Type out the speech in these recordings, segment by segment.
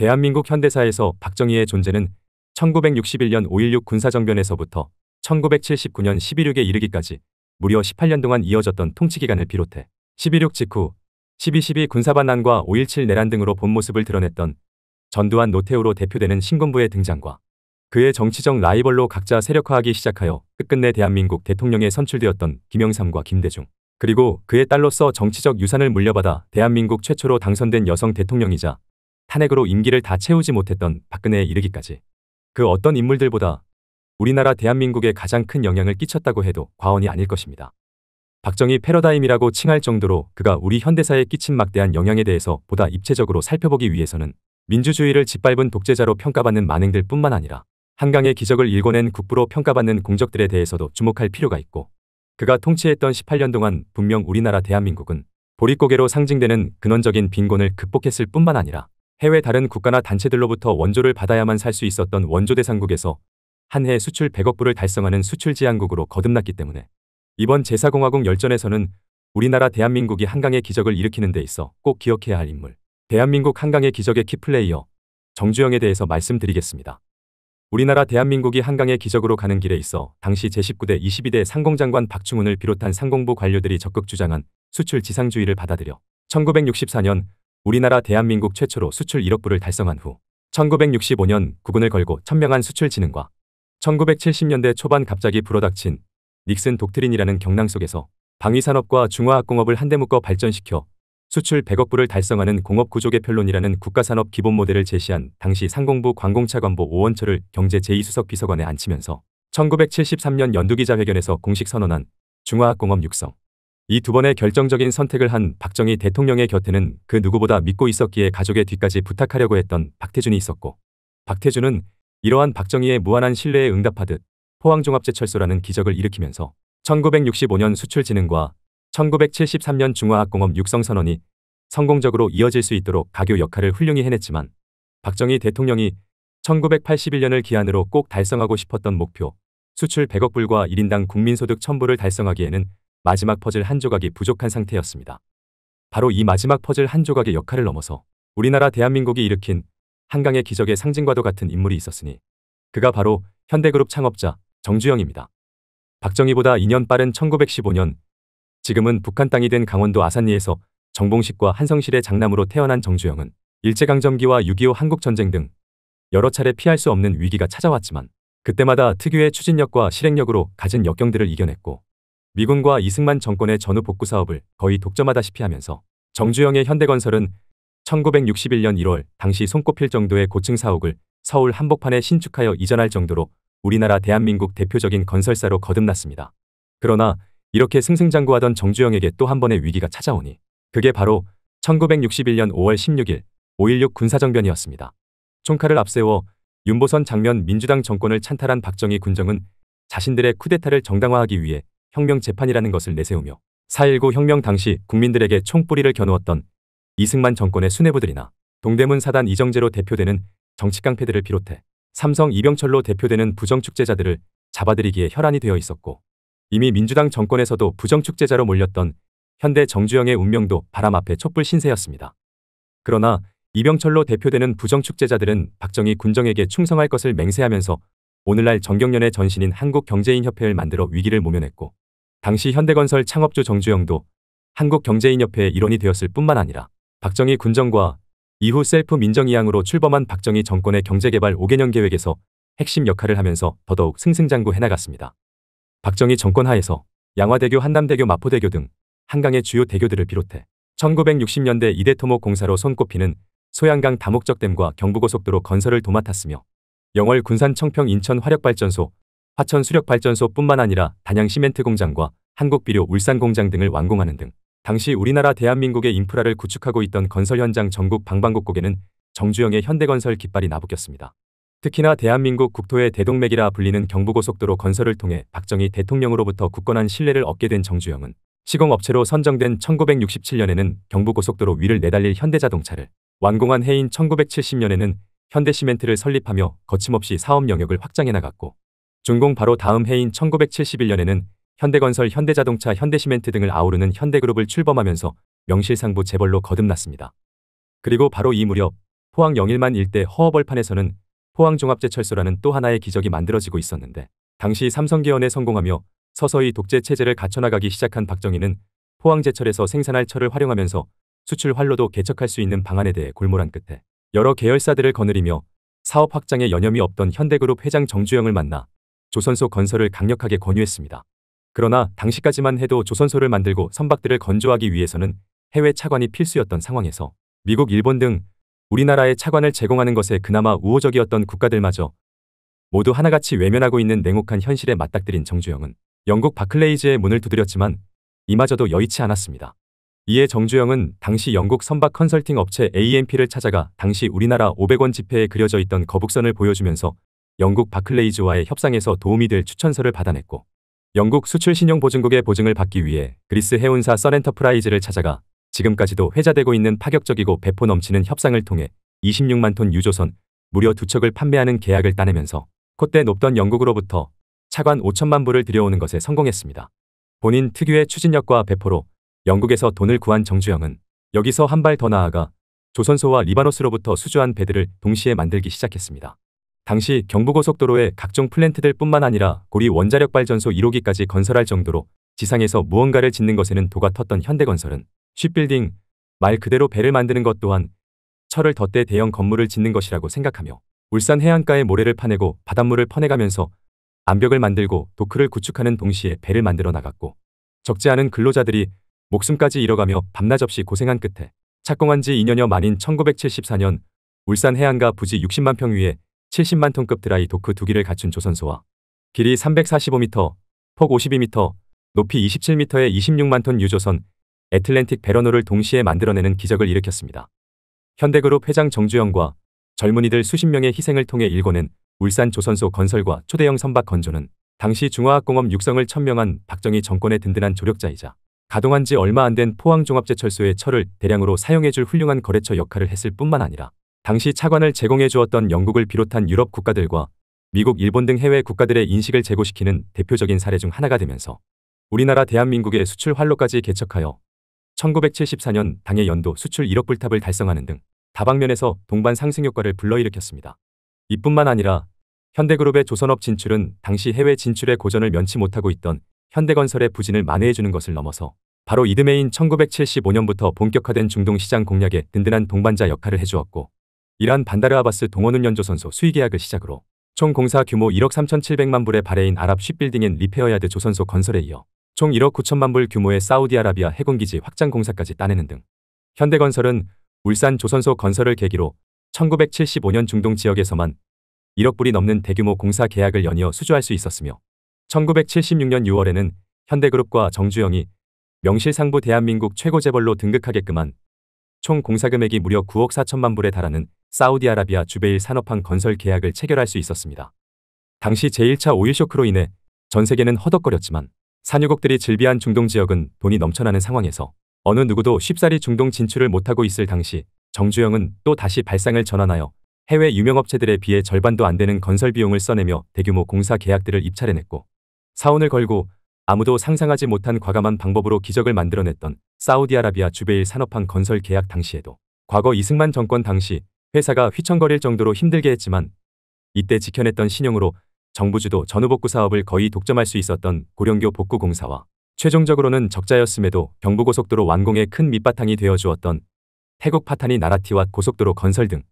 대한민국 현대사에서 박정희의 존재는 1961년 5.16 군사정변에서부터 1979년 11.6에 이르기까지 무려 18년 동안 이어졌던 통치기간을 비롯해 11.6 직후 12.12 군사반란과 5.17 내란 등으로 본 모습을 드러냈던 전두환 노태우로 대표되는 신군부의 등장과 그의 정치적 라이벌로 각자 세력화하기 시작하여 끝끝내 대한민국 대통령에 선출되었던 김영삼과 김대중 그리고 그의 딸로서 정치적 유산을 물려받아 대한민국 최초로 당선된 여성 대통령이자 탄핵으로 임기를 다 채우지 못했던 박근혜에 이르기까지 그 어떤 인물들보다 우리나라 대한민국에 가장 큰 영향을 끼쳤다고 해도 과언이 아닐 것입니다. 박정희 패러다임이라고 칭할 정도로 그가 우리 현대사에 끼친 막대한 영향에 대해서 보다 입체적으로 살펴보기 위해서는 민주주의를 짓밟은 독재자로 평가받는 만행들 뿐만 아니라 한강의 기적을 일궈낸 국부로 평가받는 공적들에 대해서도 주목할 필요가 있고 그가 통치했던 18년 동안 분명 우리나라 대한민국은 보릿고개로 상징되는 근원적인 빈곤을 극복했을 뿐만 아니라 해외 다른 국가나 단체들로부터 원조를 받아야만 살 수 있었던 원조 대상국에서 한 해 수출 100억 불을 달성하는 수출 지향국으로 거듭났기 때문에 이번 제4공화국 열전에서는 우리나라 대한민국이 한강의 기적을 일으키는 데 있어 꼭 기억해야 할 인물 대한민국 한강의 기적의 키플레이어 정주영에 대해서 말씀드리겠습니다. 우리나라 대한민국이 한강의 기적으로 가는 길에 있어 당시 제19대 22대 상공장관 박충훈을 비롯한 상공부 관료들이 적극 주장한 수출 지상주의를 받아들여 1964년 우리나라 대한민국 최초로 수출 1억 불을 달성한 후 1965년 국군을 걸고 천명한 수출 진흥과 1970년대 초반 갑자기 불어닥친 닉슨 독트린이라는 경랑 속에서 방위산업과 중화학공업을 한데 묶어 발전시켜 수출 100억 불을 달성하는 공업구조개편론이라는 국가산업 기본 모델을 제시한 당시 상공부 관공차관보 오원철을 경제 제2수석 비서관에 앉히면서 1973년 연두기자회견에서 공식 선언한 중화학공업 육성 이두 번의 결정적인 선택을 한 박정희 대통령의 곁에는 그 누구보다 믿고 있었기에 가족의 뒤까지 부탁하려고 했던 박태준이 있었고 박태준은 이러한 박정희의 무한한 신뢰에 응답하듯 포항종합제철소라는 기적을 일으키면서 1965년 수출진흥과 1973년 중화학공업 육성선언이 성공적으로 이어질 수 있도록 가교 역할을 훌륭히 해냈지만 박정희 대통령이 1981년을 기한으로 꼭 달성하고 싶었던 목표 수출 100억 불과 1인당 국민소득 1000불을 달성하기에는 마지막 퍼즐 한 조각이 부족한 상태였습니다. 바로 이 마지막 퍼즐 한 조각의 역할을 넘어서 우리나라 대한민국이 일으킨 한강의 기적의 상징과도 같은 인물이 있었으니 그가 바로 현대그룹 창업자 정주영입니다. 박정희보다 2년 빠른 1915년 지금은 북한 땅이 된 강원도 아산리에서 정봉식과 한성실의 장남으로 태어난 정주영은 일제강점기와 6.25 한국전쟁 등 여러 차례 피할 수 없는 위기가 찾아왔지만 그때마다 특유의 추진력과 실행력으로 가진 역경들을 이겨냈고 미군과 이승만 정권의 전후 복구 사업을 거의 독점하다시피 하면서 정주영의 현대건설은 1961년 1월 당시 손꼽힐 정도의 고층 사옥을 서울 한복판에 신축하여 이전할 정도로 우리나라 대한민국 대표적인 건설사로 거듭났습니다. 그러나 이렇게 승승장구하던 정주영에게 또 한 번의 위기가 찾아오니 그게 바로 1961년 5월 16일 5.16 군사정변이었습니다. 총칼을 앞세워 윤보선 장면 민주당 정권을 찬탈한 박정희 군정은 자신들의 쿠데타를 정당화하기 위해 혁명 재판이라는 것을 내세우며 4.19 혁명 당시 국민들에게 총뿌리를 겨누었던 이승만 정권의 수뇌부들이나 동대문 사단 이정재로 대표되는 정치깡패들을 비롯해 삼성 이병철로 대표되는 부정축제자들을 잡아들이기에 혈안이 되어 있었고 이미 민주당 정권에서도 부정축제자로 몰렸던 현대 정주영의 운명도 바람 앞에 촛불 신세였습니다. 그러나 이병철로 대표되는 부정축제자들은 박정희 군정에게 충성할 것을 맹세하면서 오늘날 정경련의 전신인 한국경제인협회를 만들어 위기를 모면했고 당시 현대건설 창업주 정주영도 한국경제인협회의 일원이 되었을 뿐만 아니라 박정희 군정과 이후 셀프 민정이양으로 출범한 박정희 정권의 경제개발 5개년 계획에서 핵심 역할을 하면서 더더욱 승승장구 해나갔습니다. 박정희 정권 하에서 양화대교, 한남대교, 마포대교 등 한강의 주요 대교들을 비롯해 1960년대 이대토목 공사로 손꼽히는 소양강 다목적댐과 경부고속도로 건설을 도맡았으며 영월 군산 청평 인천 화력발전소, 화천 수력발전소뿐만 아니라 단양 시멘트 공장과 한국비료 울산공장 등을 완공하는 등 당시 우리나라 대한민국의 인프라를 구축하고 있던 건설 현장 전국 방방곡곡에는 정주영의 현대건설 깃발이 나부꼈습니다. 특히나 대한민국 국토의 대동맥이라 불리는 경부고속도로 건설을 통해 박정희 대통령으로부터 굳건한 신뢰를 얻게 된 정주영은 시공업체로 선정된 1967년에는 경부고속도로 위를 내달릴 현대자동차를 완공한 해인 1970년에는 현대시멘트를 설립하며 거침없이 사업 영역을 확장해 나갔고 준공 바로 다음 해인 1971년에는 현대건설, 현대자동차, 현대시멘트 등을 아우르는 현대그룹을 출범하면서 명실상부 재벌로 거듭났습니다. 그리고 바로 이 무렵 포항 영일만 일대 허허벌판에서는 포항종합제철소라는 또 하나의 기적이 만들어지고 있었는데 당시 삼성계헌에 성공하며 서서히 독재 체제를 갖춰나가기 시작한 박정희는 포항제철에서 생산할 철을 활용하면서 수출 활로도 개척할 수 있는 방안에 대해 골몰한 끝에 여러 계열사들을 거느리며 사업 확장에 여념이 없던 현대그룹 회장 정주영을 만나 조선소 건설을 강력하게 권유했습니다. 그러나 당시까지만 해도 조선소를 만들고 선박들을 건조하기 위해서는 해외 차관이 필수였던 상황에서 미국, 일본 등우리나라의 차관을 제공하는 것에 그나마 우호적이었던 국가들마저 모두 하나같이 외면하고 있는 냉혹한 현실에 맞닥뜨린 정주영은 영국 바클레이즈의 문을 두드렸지만 이마저도 여의치 않았습니다. 이에 정주영은 당시 영국 선박 컨설팅 업체 AMP를 찾아가 당시 우리나라 500원 지폐에 그려져 있던 거북선을 보여주면서 영국 바클레이즈와의 협상에서 도움이 될 추천서를 받아냈고 영국 수출신용보증국의 보증을 받기 위해 그리스 해운사 썬엔터프라이즈를 찾아가 지금까지도 회자되고 있는 파격적이고 배포 넘치는 협상을 통해 26만 톤 유조선 무려 두 척을 판매하는 계약을 따내면서 콧대 높던 영국으로부터 차관 5천만 불을 들여오는 것에 성공했습니다. 본인 특유의 추진력과 배포로 영국에서 돈을 구한 정주영은 여기서 한 발 더 나아가 조선소와 리바노스로부터 수주한 배들을 동시에 만들기 시작했습니다. 당시 경부고속도로에 각종 플랜트들 뿐만 아니라 고리 원자력 발전소 1호기까지 건설할 정도로 지상에서 무언가를 짓는 것에는 도가 텄던 현대건설은 쉽빌딩, 말 그대로 배를 만드는 것 또한 철을 덧대 대형 건물을 짓는 것이라고 생각하며 울산 해안가에 모래를 파내고 바닷물을 퍼내가면서 암벽을 만들고 도크를 구축하는 동시에 배를 만들어 나갔고 적지 않은 근로자들이 목숨까지 잃어가며 밤낮 없이 고생한 끝에 착공한 지 2년여 만인 1974년 울산 해안가 부지 60만 평 위에 70만 톤급 드라이 도크 두 기를 갖춘 조선소와 길이 345m, 폭 52m, 높이 27m의 26만 톤 유조선 애틀랜틱 베러노를 동시에 만들어내는 기적을 일으켰습니다. 현대그룹 회장 정주영과 젊은이들 수십 명의 희생을 통해 일궈낸 울산 조선소 건설과 초대형 선박 건조는 당시 중화학공업 육성을 천명한 박정희 정권의 든든한 조력자이자 가동한 지 얼마 안 된 포항종합제철소의 철을 대량으로 사용해줄 훌륭한 거래처 역할을 했을 뿐만 아니라 당시 차관을 제공해 주었던 영국을 비롯한 유럽 국가들과 미국, 일본 등 해외 국가들의 인식을 제고시키는 대표적인 사례 중 하나가 되면서 우리나라 대한민국의 수출 활로까지 개척하여 1974년 당해 연도 수출 1억 불탑을 달성하는 등 다방면에서 동반 상승 효과를 불러일으켰습니다. 이뿐만 아니라 현대그룹의 조선업 진출은 당시 해외 진출의 고전을 면치 못하고 있던 현대건설의 부진을 만회해주는 것을 넘어서 바로 이듬해인 1975년부터 본격화된 중동시장 공략에 든든한 동반자 역할을 해주었고 이란 반다르 아바스 동원훈련조 선수 수의계약을 시작으로 총 공사 규모 1억 3,700만 불의 바레인 아랍 쉽빌딩인 리페어야드 조선소 건설에 이어 총 1억 9천만 불 규모의 사우디아라비아 해군기지 확장 공사까지 따내는 등 현대건설은 울산 조선소 건설을 계기로 1975년 중동 지역에서만 1억 불이 넘는 대규모 공사 계약을 연이어 수주할 수 있었으며 1976년 6월에는 현대그룹과 정주영이 명실상부 대한민국 최고 재벌로 등극하게끔한 총 공사금액이 무려 9억 4천만 불에 달하는 사우디아라비아 주베일 산업항 건설 계약을 체결할 수 있었습니다. 당시 제1차 오일 쇼크로 인해 전 세계는 허덕거렸지만 산유국들이 질비한 중동 지역은 돈이 넘쳐나는 상황에서 어느 누구도 쉽사리 중동 진출을 못하고 있을 당시 정주영은 또 다시 발상을 전환하여 해외 유명업체들에 비해 절반도 안 되는 건설 비용을 써내며 대규모 공사 계약들을 입찰해냈고 사원을 걸고 아무도 상상하지 못한 과감한 방법으로 기적을 만들어냈던 사우디아라비아 주베일 산업항 건설 계약 당시에도 과거 이승만 정권 당시 회사가 휘청거릴 정도로 힘들게 했지만 이때 지켜냈던 신용으로 정부주도 전후복구 사업을 거의 독점할 수 있었던 고령교 복구공사와 최종적으로는 적자였음에도 경부고속도로 완공에 큰 밑바탕이 되어주었던 태국 파탄이 나라티와 고속도로 건설 등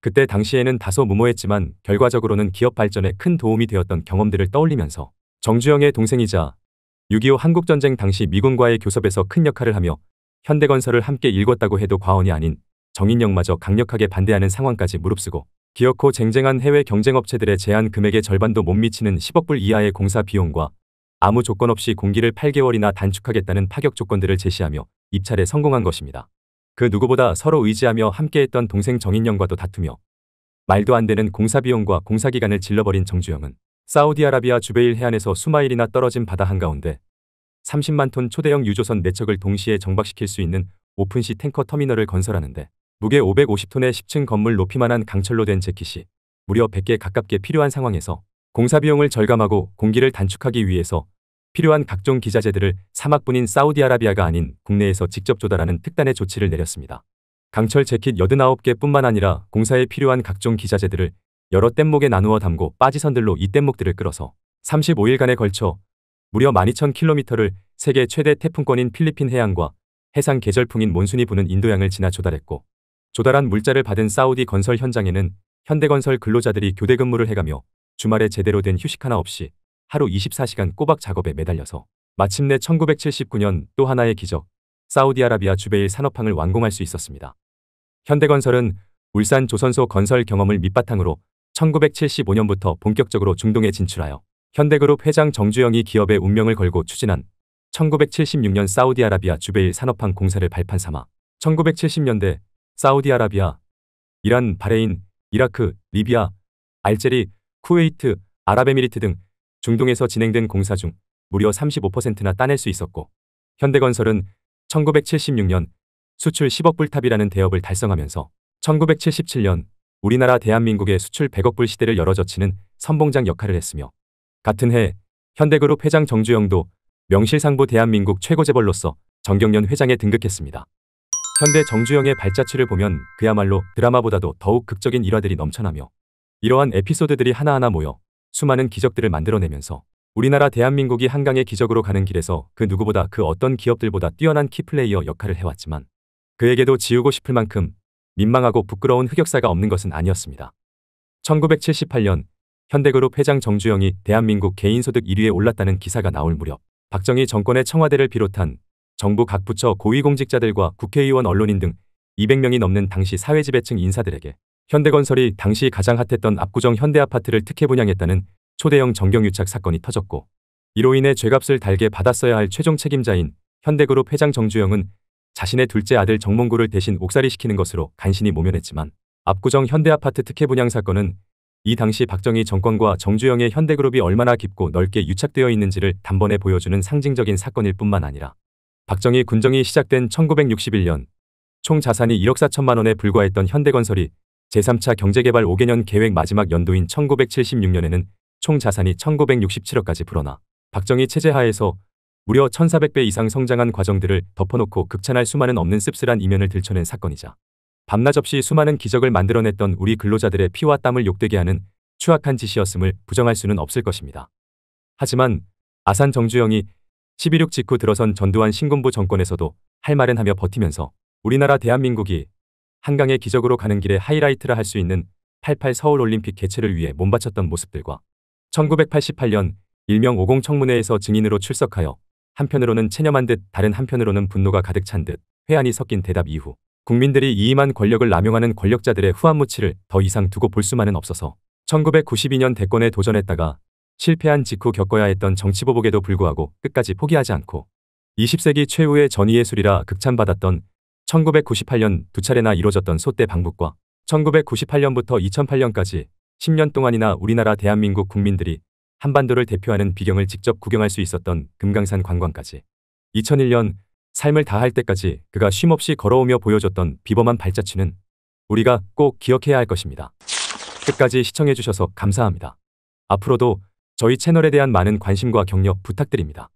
그때 당시에는 다소 무모했지만 결과적으로는 기업 발전에 큰 도움이 되었던 경험들을 떠올리면서 정주영의 동생이자 6.25 한국전쟁 당시 미군과의 교섭에서 큰 역할을 하며 현대건설을 함께 읽었다고 해도 과언이 아닌 정인영마저 강력하게 반대하는 상황까지 무릅쓰고 기어코 쟁쟁한 해외 경쟁업체들의 제한 금액의 절반도 못 미치는 10억 불 이하의 공사 비용과 아무 조건 없이 공기를 8개월이나 단축하겠다는 파격 조건들을 제시하며 입찰에 성공한 것입니다. 그 누구보다 서로 의지하며 함께했던 동생 정인영과도 다투며 말도 안 되는 공사비용과 공사기간을 질러버린 정주영은 사우디아라비아 주베일 해안에서 수마일이나 떨어진 바다 한가운데 30만 톤 초대형 유조선 4척을 동시에 정박시킬 수 있는 오픈시 탱커 터미널을 건설하는데 무게 550톤의 10층 건물 높이만한 강철로 된 재킷이 무려 100개 가깝게 필요한 상황에서 공사 비용을 절감하고 공기를 단축하기 위해서 필요한 각종 기자재들을 사막뿐인 사우디아라비아가 아닌 국내에서 직접 조달하는 특단의 조치를 내렸습니다. 강철 재킷 89개뿐만 아니라 공사에 필요한 각종 기자재들을 여러 뗏목에 나누어 담고 빠지선들로 이 뗏목들을 끌어서 35일간에 걸쳐 무려 12,000km를 세계 최대 태풍권인 필리핀 해양과 해상 계절풍인 몬순이 부는 인도양을 지나 조달했고 조달한 물자를 받은 사우디 건설 현장에는 현대건설 근로자들이 교대 근무를 해가며 주말에 제대로 된 휴식 하나 없이 하루 24시간 꼬박 작업에 매달려서 마침내 1979년 또 하나의 기적 사우디아라비아 주베일 산업항을 완공할 수 있었습니다. 현대건설은 울산 조선소 건설 경험을 밑바탕으로 1975년부터 본격적으로 중동에 진출하여 현대그룹 회장 정주영이 기업의 운명을 걸고 추진한 1976년 사우디아라비아 주베일 산업항 공사를 발판 삼아 1970년대 사우디아라비아, 이란, 바레인, 이라크, 리비아, 알제리, 쿠웨이트, 아랍에미리트 등 중동에서 진행된 공사 중 무려 35%나 따낼 수 있었고 현대건설은 1976년 수출 10억 불탑이라는 대업을 달성하면서 1977년 우리나라 대한민국의 수출 100억 불 시대를 열어젖히는 선봉장 역할을 했으며 같은 해 현대그룹 회장 정주영도 명실상부 대한민국 최고재벌로서 정경련 회장에 등극했습니다. 현대 정주영의 발자취를 보면 그야말로 드라마보다도 더욱 극적인 일화들이 넘쳐나며 이러한 에피소드들이 하나하나 모여 수많은 기적들을 만들어내면서 우리나라 대한민국이 한강의 기적으로 가는 길에서 그 누구보다 그 어떤 기업들보다 뛰어난 키플레이어 역할을 해왔지만 그에게도 지우고 싶을 만큼 민망하고 부끄러운 흑역사가 없는 것은 아니었습니다. 1978년 현대그룹 회장 정주영이 대한민국 개인소득 1위에 올랐다는 기사가 나올 무렵 박정희 정권의 청와대를 비롯한 정부 각 부처 고위공직자들과 국회의원 언론인 등 200명이 넘는 당시 사회지배층 인사들에게 현대건설이 당시 가장 핫했던 압구정 현대아파트를 특혜 분양했다는 초대형 정경유착 사건이 터졌고 이로 인해 죄값을 달게 받았어야 할 최종 책임자인 현대그룹 회장 정주영은 자신의 둘째 아들 정몽구를 대신 옥살이시키는 것으로 간신히 모면했지만 압구정 현대아파트 특혜 분양 사건은 이 당시 박정희 정권과 정주영의 현대그룹이 얼마나 깊고 넓게 유착되어 있는지를 단번에 보여주는 상징적인 사건일 뿐만 아니라 박정희 군정이 시작된 1961년 총 자산이 1억 4천만 원에 불과했던 현대건설이 제3차 경제개발 5개년 계획 마지막 연도인 1976년에는 총 자산이 1967억까지 불어나 박정희 체제 하에서 무려 1400배 이상 성장한 과정들을 덮어놓고 극찬할 수만은 없는 씁쓸한 이면을 들춰낸 사건이자 밤낮 없이 수많은 기적을 만들어냈던 우리 근로자들의 피와 땀을 욕되게 하는 추악한 짓이었음을 부정할 수는 없을 것입니다. 하지만 아산 정주영이 12.6 직후 들어선 전두환 신군부 정권에서도 할 말은 하며 버티면서 우리나라 대한민국이 한강의 기적으로 가는 길에 하이라이트라 할 수 있는 88 서울올림픽 개최를 위해 몸바쳤던 모습들과 1988년 일명 오공 청문회에서 증인으로 출석하여 한편으로는 체념한 듯 다른 한편으로는 분노가 가득 찬 듯 회한이 섞인 대답 이후 국민들이 이임한 권력을 남용하는 권력자들의 후한무치를 더 이상 두고 볼 수만은 없어서 1992년 대권에 도전했다가 실패한 직후 겪어야 했던 정치보복에도 불구하고 끝까지 포기하지 않고 20세기 최후의 전위예술이라 극찬받았던 1998년 두 차례나 이뤄졌던 소떼 방북과 1998년부터 2008년까지 10년 동안이나 우리나라 대한민국 국민들이 한반도를 대표하는 비경을 직접 구경할 수 있었던 금강산 관광까지 2001년 삶을 다할 때까지 그가 쉼없이 걸어오며 보여줬던 비범한 발자취는 우리가 꼭 기억해야 할 것입니다. 끝까지 시청해주셔서 감사합니다. 앞으로도 저희 채널에 대한 많은 관심과 격려 부탁드립니다.